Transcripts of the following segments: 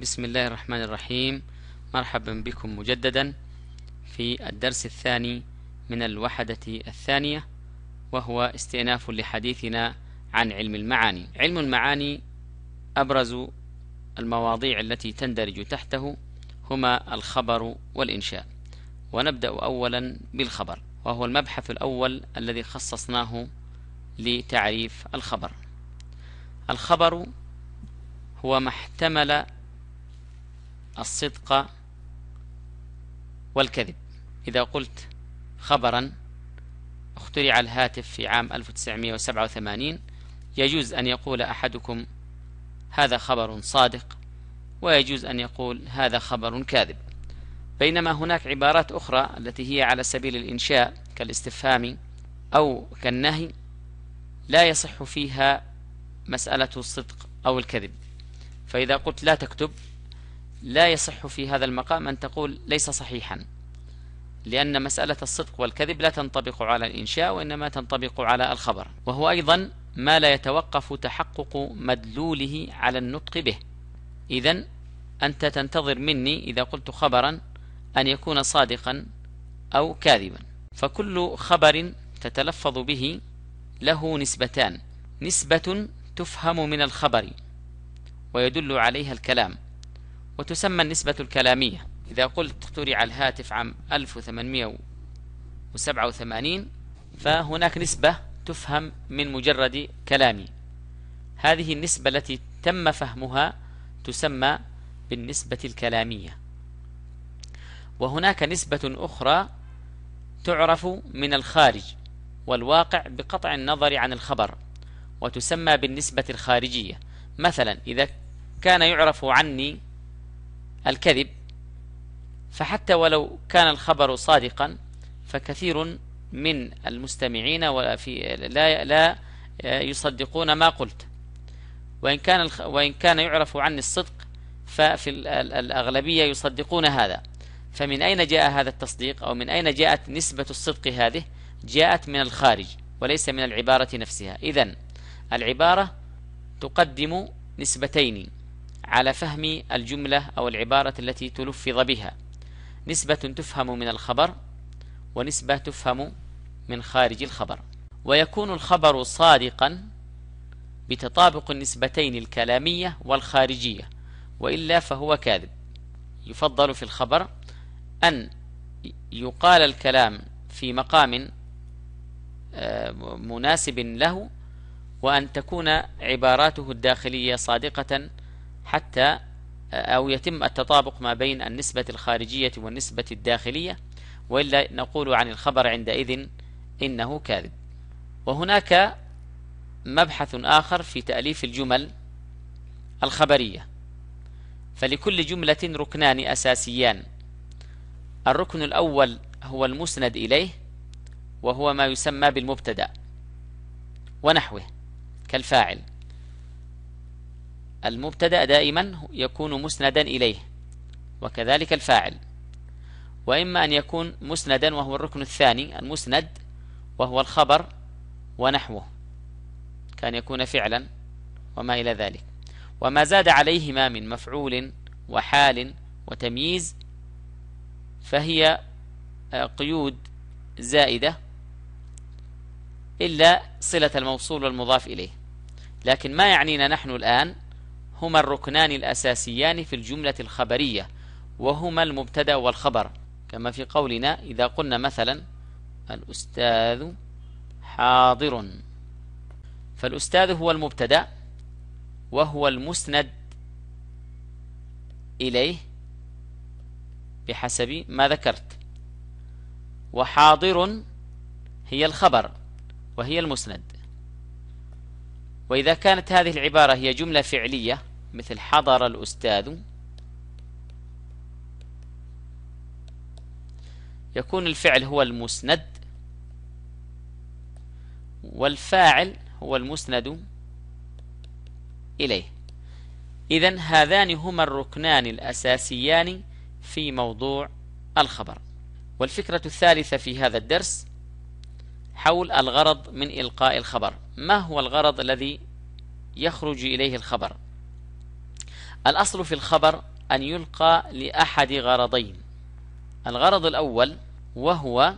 بسم الله الرحمن الرحيم مرحبا بكم مجددا في الدرس الثاني من الوحدة الثانية وهو استئناف لحديثنا عن علم المعاني علم المعاني أبرز المواضيع التي تندرج تحته هما الخبر والإنشاء ونبدأ أولا بالخبر وهو المبحث الأول الذي خصصناه لتعريف الخبر الخبر هو ما احتمل الصدق والكذب إذا قلت خبرا اخترع الهاتف في عام 1987 يجوز أن يقول أحدكم هذا خبر صادق ويجوز أن يقول هذا خبر كاذب بينما هناك عبارات أخرى التي هي على سبيل الإنشاء كالاستفهام أو كالنهي لا يصح فيها مسألة الصدق أو الكذب فإذا قلت لا تكتب لا يصح في هذا المقام أن تقول ليس صحيحا لأن مسألة الصدق والكذب لا تنطبق على الإنشاء وإنما تنطبق على الخبر وهو أيضا ما لا يتوقف تحقق مدلوله على النطق به إذا أنت تنتظر مني إذا قلت خبرا أن يكون صادقا أو كاذبا فكل خبر تتلفظ به له نسبتان نسبة تفهم من الخبر ويدل عليها الكلام وتسمى النسبة الكلامية إذا قلت اخترع الهاتف عام 1887 فهناك نسبة تفهم من مجرد كلامي هذه النسبة التي تم فهمها تسمى بالنسبة الكلامية وهناك نسبة أخرى تعرف من الخارج والواقع بقطع النظر عن الخبر وتسمى بالنسبة الخارجية مثلا إذا كان يعرف عني الكذب فحتى ولو كان الخبر صادقا فكثير من المستمعين وفي لا لا يصدقون ما قلت وإن كان وإن كان يعرف عني الصدق ففي الأغلبية يصدقون هذا فمن أين جاء هذا التصديق أو من أين جاءت نسبة الصدق هذه جاءت من الخارج وليس من العبارة نفسها إذا العبارة تقدم نسبتين على فهم الجملة أو العبارة التي تلفظ بها نسبة تفهم من الخبر ونسبة تفهم من خارج الخبر ويكون الخبر صادقا بتطابق النسبتين الكلامية والخارجية وإلا فهو كاذب يفضل في الخبر أن يقال الكلام في مقام آه، مناسب له وأن تكون عباراته الداخلية صادقة حتى آه، أو يتم التطابق ما بين النسبة الخارجية والنسبة الداخلية وإلا نقول عن الخبر عندئذ إنه كاذب وهناك مبحث آخر في تأليف الجمل الخبرية فلكل جملة ركنان أساسيان الركن الأول هو المسند إليه وهو ما يسمى بالمبتدأ ونحوه كالفاعل المبتدأ دائما يكون مسندا إليه وكذلك الفاعل وإما أن يكون مسندا وهو الركن الثاني المسند وهو الخبر ونحوه كان يكون فعلا وما إلى ذلك وما زاد عليهما من مفعول وحال وتمييز فهي آه، قيود زائدة إلا صلة الموصول والمضاف إليه لكن ما يعنينا نحن الآن هما الركنان الأساسيان في الجملة الخبرية وهما المبتدأ والخبر كما في قولنا إذا قلنا مثلا الأستاذ حاضر فالأستاذ هو المبتدأ وهو المسند إليه بحسب ما ذكرت وحاضر هي الخبر وهي المسند وإذا كانت هذه العبارة هي جملة فعلية مثل حضر الأستاذ يكون الفعل هو المسند والفاعل هو المسند إليه إذا هذان هما الركنان الأساسيان في موضوع الخبر والفكرة الثالثة في هذا الدرس حول الغرض من إلقاء الخبر ما هو الغرض الذي يخرج إليه الخبر الأصل في الخبر أن يلقى لأحد غرضين الغرض الأول وهو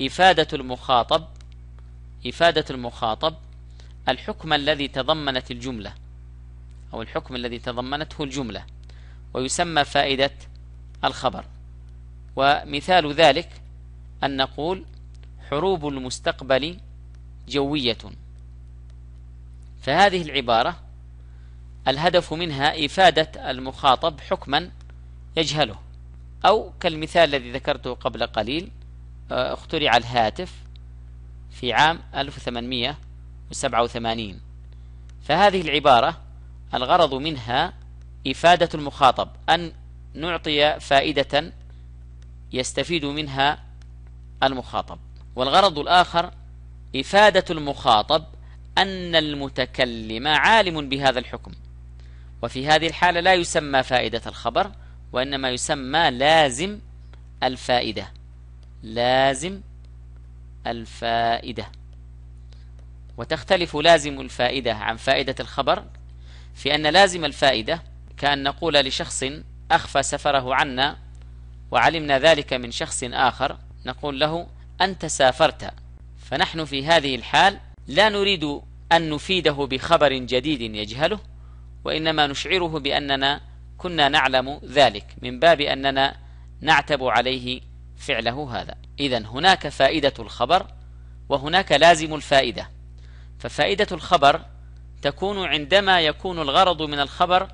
إفادة المخاطب إفادة المخاطب الحكم الذي تضمنت الجملة أو الحكم الذي تضمنته الجملة ويسمى فائدة الخبر ومثال ذلك أن نقول حروب المستقبل جوية فهذه العبارة الهدف منها إفادة المخاطب حكما يجهله أو كالمثال الذي ذكرته قبل قليل آه، اخترع الهاتف في عام 1887 فهذه العبارة الغرض منها إفادة المخاطب أن نعطي فائدة يستفيد منها المخاطب والغرض الآخر إفادة المخاطب أن المتكلم عالم بهذا الحكم وفي هذه الحالة لا يسمى فائدة الخبر وإنما يسمى لازم الفائدة لازم الفائدة وتختلف لازم الفائدة عن فائدة الخبر في أن لازم الفائدة كأن نقول لشخص أخفى سفره عنا وعلمنا ذلك من شخص آخر نقول له أنت سافرت فنحن في هذه الحال لا نريد أن نفيده بخبر جديد يجهله وإنما نشعره بأننا كنا نعلم ذلك من باب أننا نعتب عليه فعله هذا إذا هناك فائدة الخبر وهناك لازم الفائدة ففائدة الخبر تكون عندما يكون الغرض من الخبر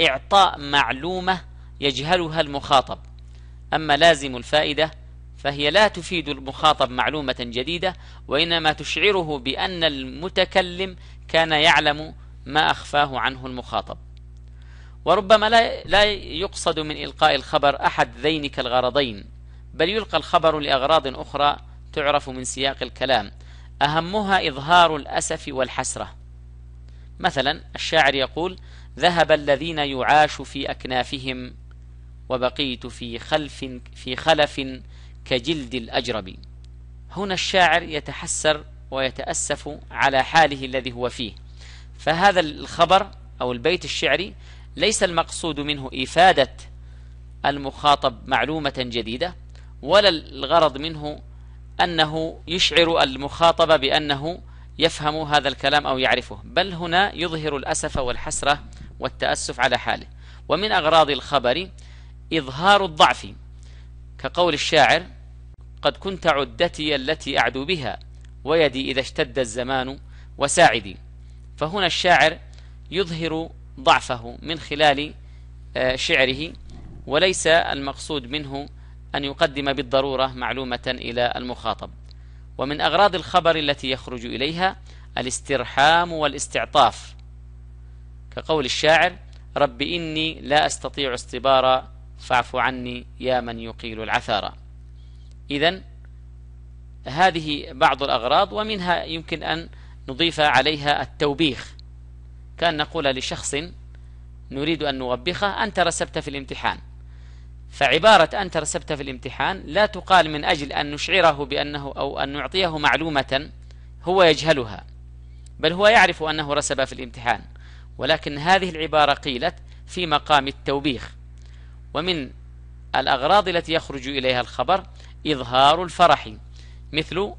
إعطاء معلومة يجهلها المخاطب أما لازم الفائدة فهي لا تفيد المخاطب معلومة جديدة وإنما تشعره بأن المتكلم كان يعلم ما أخفاه عنه المخاطب وربما لا, لا يقصد من إلقاء الخبر أحد ذينك الغرضين بل يلقى الخبر لأغراض أخرى تعرف من سياق الكلام أهمها إظهار الأسف والحسرة مثلا الشاعر يقول ذهب الذين يعاش في أكنافهم وبقيت في خلف في خلف كجلد الأجرب هنا الشاعر يتحسر ويتأسف على حاله الذي هو فيه فهذا الخبر أو البيت الشعري ليس المقصود منه إفادة المخاطب معلومة جديدة ولا الغرض منه أنه يشعر المخاطب بأنه يفهم هذا الكلام أو يعرفه بل هنا يظهر الأسف والحسرة والتأسف على حاله ومن أغراض الخبر إظهار الضعف كقول الشاعر قد كنت عدتي التي أعدو بها ويدي إذا اشتد الزمان وساعدي فهنا الشاعر يظهر ضعفه من خلال آه، شعره وليس المقصود منه أن يقدم بالضرورة معلومة إلى المخاطب ومن أغراض الخبر التي يخرج إليها الاسترحام والاستعطاف كقول الشاعر رب إني لا أستطيع استبارا فاعف عني يا من يقيل العثارة إذا هذه بعض الأغراض ومنها يمكن أن نضيف عليها التوبيخ كان نقول لشخص نريد أن نوبخه أنت رسبت في الامتحان فعبارة أنت رسبت في الامتحان لا تقال من أجل أن نشعره بأنه أو أن نعطيه معلومة هو يجهلها بل هو يعرف أنه رسب في الامتحان ولكن هذه العبارة قيلت في مقام التوبيخ ومن الأغراض التي يخرج إليها الخبر إظهار الفرح مثل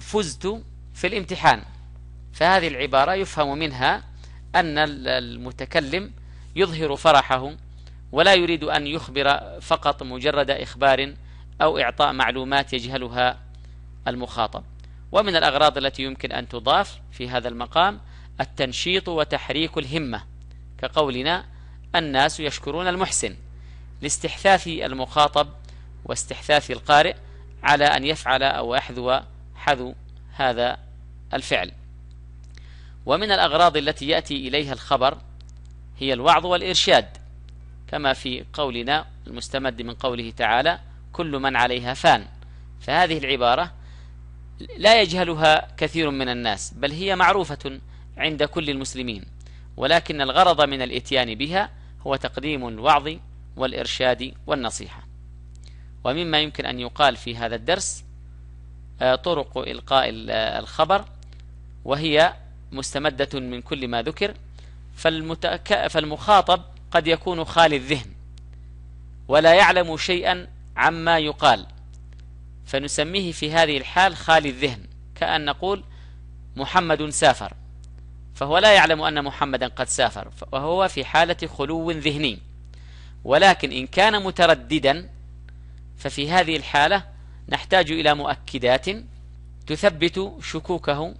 فزت في الامتحان فهذه العبارة يفهم منها أن المتكلم يظهر فرحه ولا يريد أن يخبر فقط مجرد إخبار أو إعطاء معلومات يجهلها المخاطب ومن الأغراض التي يمكن أن تضاف في هذا المقام التنشيط وتحريك الهمة كقولنا الناس يشكرون المحسن لاستحثاث المخاطب واستحثاث القارئ على أن يفعل أو يحذو حذو هذا الفعل ومن الأغراض التي يأتي إليها الخبر هي الوعظ والإرشاد كما في قولنا المستمد من قوله تعالى كل من عليها فان فهذه العبارة لا يجهلها كثير من الناس بل هي معروفة عند كل المسلمين ولكن الغرض من الاتيان بها هو تقديم الوعظ والإرشاد والنصيحة ومما يمكن أن يقال في هذا الدرس آه، طرق إلقاء الخبر وهي مستمدة من كل ما ذكر فالمخاطب قد يكون خالي الذهن ولا يعلم شيئا عما يقال فنسميه في هذه الحال خالي الذهن كأن نقول محمد سافر فهو لا يعلم أن محمدا قد سافر وهو في حالة خلو ذهني ولكن إن كان مترددا ففي هذه الحالة نحتاج إلى مؤكدات تثبت شكوكه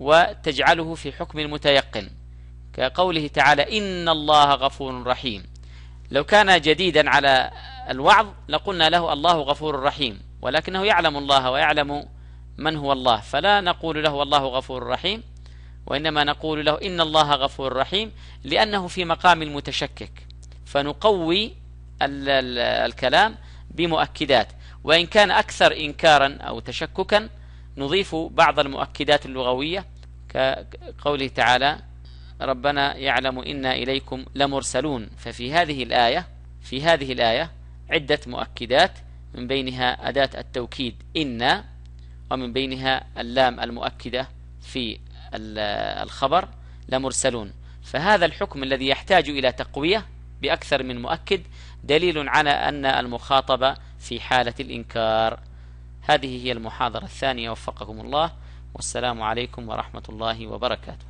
وتجعله في حكم المتيقن كقوله تعالى إن الله غفور رحيم لو كان جديدا على الوعظ لقلنا له الله غفور رحيم ولكنه يعلم الله ويعلم من هو الله فلا نقول له الله غفور رحيم وإنما نقول له إن الله غفور رحيم لأنه في مقام المتشكك فنقوي الكلام بمؤكدات وإن كان أكثر إنكارا أو تشككا نضيف بعض المؤكدات اللغوية كقوله تعالى ربنا يعلم إنا إليكم لمرسلون ففي هذه الآية في هذه الآية عدة مؤكدات من بينها أداة التوكيد إنا ومن بينها اللام المؤكدة في الخبر لمرسلون فهذا الحكم الذي يحتاج إلى تقوية بأكثر من مؤكد دليل على أن المخاطبة في حالة الإنكار هذه هي المحاضرة الثانية وفقكم الله والسلام عليكم ورحمة الله وبركاته